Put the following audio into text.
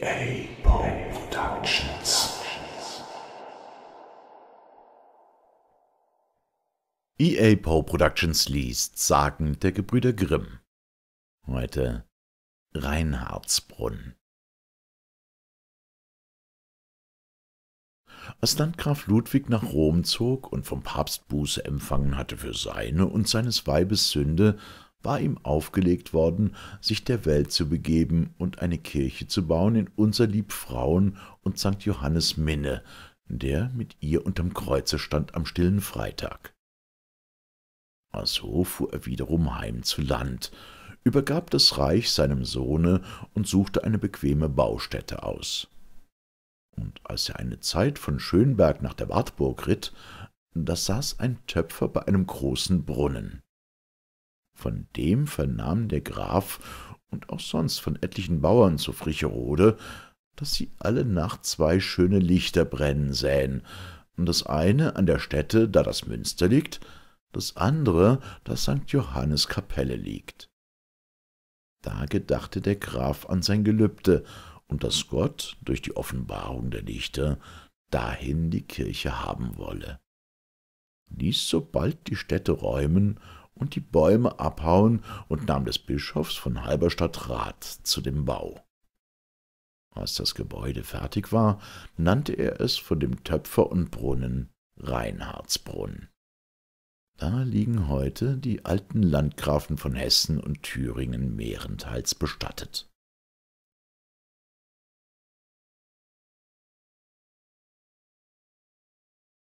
DA Productions. EA Poe Productions liest Sagen der Gebrüder Grimm. Heute Reinhardsbrunn. Als Landgraf Ludwig nach Rom zog und vom Papst Buße empfangen hatte für seine und seines Weibes Sünde, war ihm aufgelegt worden, sich der Welt zu begeben und eine Kirche zu bauen in unser Lieb Frauen und St. Johannes Minne, der mit ihr unterm Kreuze stand am stillen Freitag. Also fuhr er wiederum heim zu Land, übergab das Reich seinem Sohne und suchte eine bequeme Baustätte aus. Und als er eine Zeit von Schönberg nach der Wartburg ritt, da saß ein Töpfer bei einem großen Brunnen. Von dem vernahm der Graf und auch sonst von etlichen Bauern zu Fricherode, daß sie alle Nacht zwei schöne Lichter brennen sähen, und das eine an der Stätte, da das Münster liegt, das andere, da St. Johannes Kapelle liegt. Da gedachte der Graf an sein Gelübde und daß Gott durch die Offenbarung der Lichter dahin die Kirche haben wolle. Ließ sobald die Städte räumen und die Bäume abhauen und nahm des Bischofs von Halberstadt Rat zu dem Bau. Als das Gebäude fertig war, nannte er es von dem Töpfer und Brunnen Reinhardsbrunn. Da liegen heute die alten Landgrafen von Hessen und Thüringen mehrenteils bestattet.